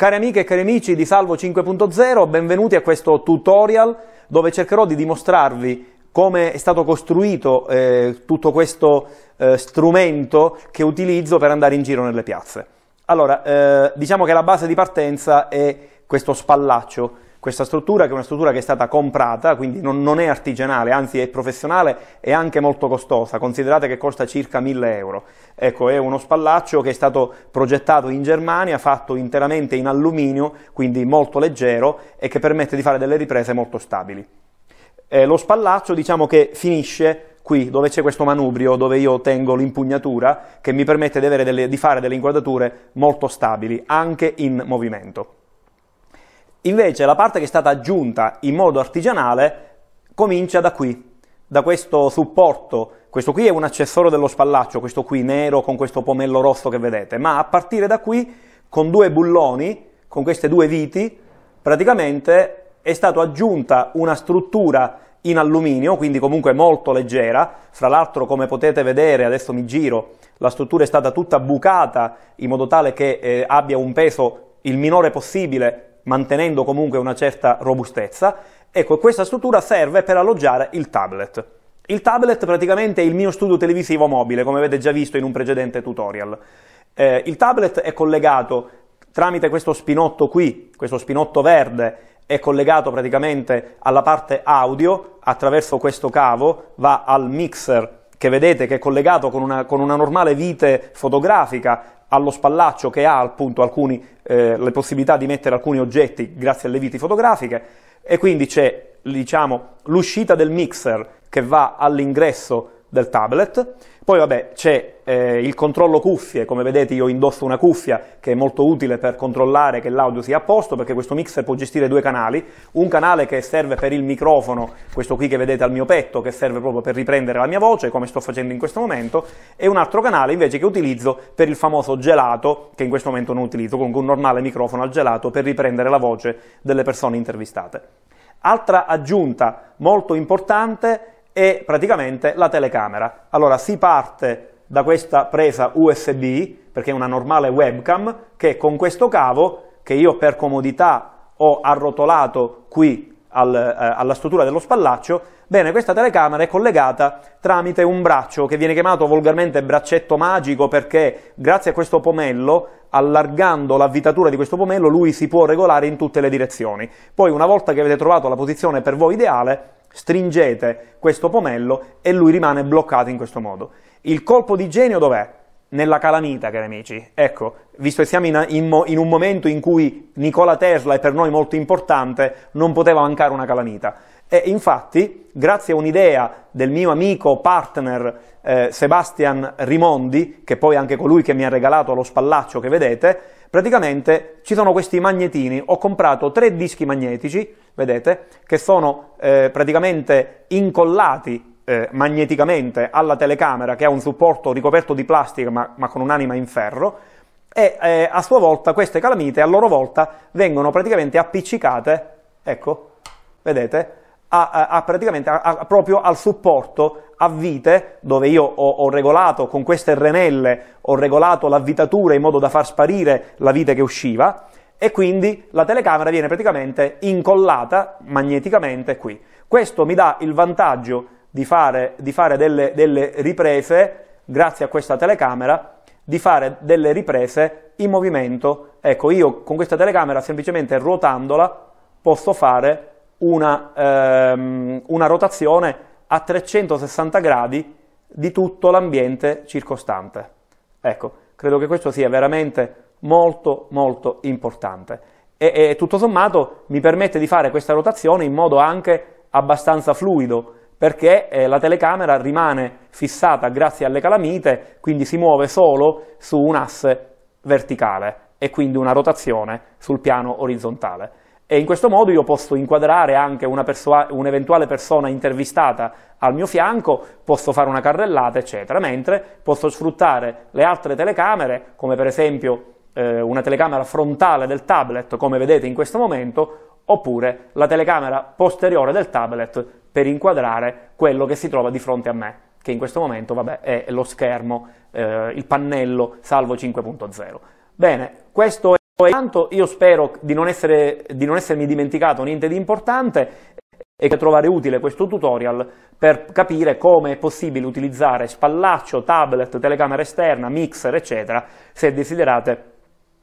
Cari amiche e cari amici di Salvo 5.0, benvenuti a questo tutorial dove cercherò di dimostrarvi come è stato costruito eh, tutto questo eh, strumento che utilizzo per andare in giro nelle piazze. Allora, eh, diciamo che la base di partenza è questo spallaccio, questa struttura, che è una struttura che è stata comprata, quindi non, non, è artigianale, anzi è professionale e anche molto costosa, considerate che costa circa 1000 euro. Ecco, è uno spallaccio che è stato progettato in Germania, fatto interamente in alluminio, quindi molto leggero e che permette di fare delle riprese molto stabili. Eh, lo spallaccio diciamo che finisce qui dove c'è questo manubrio dove io tengo l'impugnatura che mi permette di, delle, di fare delle inquadrature molto stabili anche in movimento. Invece la parte che è stata aggiunta in modo artigianale comincia da qui, da questo supporto. Questo qui è un accessorio dello spallaccio, questo qui nero con questo pomello rosso che vedete, ma a partire da qui con due bulloni, con queste due viti, praticamente è stata aggiunta una struttura in alluminio, quindi comunque molto leggera, fra l'altro come potete vedere, adesso mi giro, la struttura è stata tutta bucata in modo tale che eh, abbia un peso il minore possibile mantenendo comunque una certa robustezza, ecco questa struttura serve per alloggiare il tablet. Il tablet praticamente è il mio studio televisivo mobile, come avete già visto in un precedente tutorial. Eh, il tablet è collegato tramite questo spinotto qui, questo spinotto verde, è collegato praticamente alla parte audio attraverso questo cavo, va al mixer che vedete che è collegato con una, con una normale vite fotografica allo spallaccio che ha appunto alcuni, eh, le possibilità di mettere alcuni oggetti grazie alle viti fotografiche e quindi c'è diciamo, l'uscita del mixer che va all'ingresso del tablet. Poi vabbè c'è eh, il controllo cuffie, come vedete io indosso una cuffia che è molto utile per controllare che l'audio sia a posto perché questo mixer può gestire due canali, un canale che serve per il microfono, questo qui che vedete al mio petto che serve proprio per riprendere la mia voce come sto facendo in questo momento e un altro canale invece che utilizzo per il famoso gelato che in questo momento non utilizzo, comunque un normale microfono al gelato per riprendere la voce delle persone intervistate. Altra aggiunta molto importante è praticamente la telecamera. Allora si parte da questa presa USB, perché è una normale webcam, che con questo cavo, che io per comodità ho arrotolato qui al, eh, alla struttura dello spallaccio, bene, questa telecamera è collegata tramite un braccio che viene chiamato volgarmente braccetto magico perché grazie a questo pomello, allargando l'avvitatura di questo pomello, lui si può regolare in tutte le direzioni. Poi una volta che avete trovato la posizione per voi ideale, stringete questo pomello e lui rimane bloccato in questo modo. Il colpo di genio dov'è? Nella calamita, cari amici. Ecco, visto che siamo in, in, in un momento in cui Nikola Tesla è per noi molto importante, non poteva mancare una calamita. E infatti, grazie a un'idea del mio amico partner eh, Sebastian Rimondi, che poi è anche colui che mi ha regalato lo spallaccio che vedete, praticamente ci sono questi magnetini. Ho comprato tre dischi magnetici, vedete, che sono eh, praticamente incollati eh, magneticamente alla telecamera che ha un supporto ricoperto di plastica ma, ma con un'anima in ferro e eh, a sua volta queste calamite a loro volta vengono praticamente appiccicate, ecco, vedete, a, eh, a, praticamente a, proprio al supporto a vite, dove io ho, ho, regolato con queste renelle, ho regolato l'avvitatura in modo da far sparire la vite che usciva, e quindi la telecamera viene praticamente incollata magneticamente qui. Questo mi dà il vantaggio di fare, di fare delle, delle riprese, grazie a questa telecamera, di fare delle riprese in movimento. Ecco, io con questa telecamera semplicemente ruotandola posso fare una, ehm, una rotazione a 360 gradi di tutto l'ambiente circostante. Ecco, credo che questo sia veramente molto molto importante e, e, tutto sommato mi permette di fare questa rotazione in modo anche abbastanza fluido perché eh, la telecamera rimane fissata grazie alle calamite, quindi si muove solo su un asse verticale e quindi una rotazione sul piano orizzontale. E in questo modo io posso inquadrare anche perso- un'eventuale persona intervistata al mio fianco, posso fare una carrellata, eccetera, mentre posso sfruttare le altre telecamere, come per esempio eh, una telecamera frontale del tablet, come vedete in questo momento, oppure la telecamera posteriore del tablet per inquadrare quello che si trova di fronte a me, che in questo momento vabbè, è lo schermo, eh, il pannello salvo 5.0. Bene, questo è tanto io spero di non, essere, di non essermi dimenticato niente di importante e che trovare utile questo tutorial per capire come è possibile utilizzare spallaccio, tablet, telecamera esterna, mixer, eccetera, se desiderate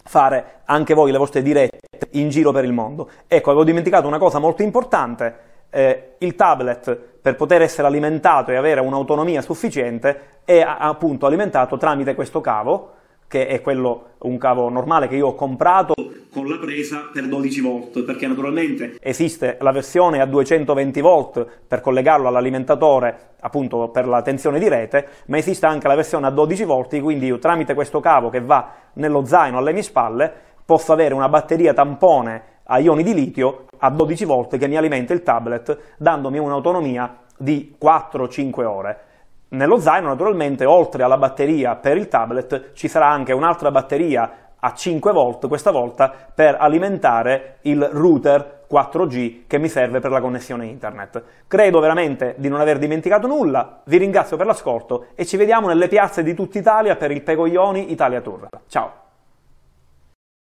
fare anche voi le vostre dirette in giro per il mondo. Ecco, avevo dimenticato una cosa molto importante, eh, il tablet per poter essere alimentato e avere un'autonomia sufficiente è appunto alimentato tramite questo cavo, che è quello, un cavo normale che io ho comprato con la presa per 12 volt, perché naturalmente esiste la versione a 220 volt per collegarlo all'alimentatore appunto per la tensione di rete, ma esiste anche la versione a 12 volt, quindi io tramite questo cavo che va nello zaino alle mie spalle posso avere una batteria tampone a ioni di litio a 12 volt che mi alimenta il tablet dandomi un'autonomia di 4-5 ore. Nello zaino naturalmente oltre alla batteria per il tablet ci sarà anche un'altra batteria a 5 volt questa volta per alimentare il router 4G che mi serve per la connessione internet. Credo veramente di non aver dimenticato nulla, vi ringrazio per l'ascolto e ci vediamo nelle piazze di tutta Italia per il Pegoglioni Italia Tour. Ciao!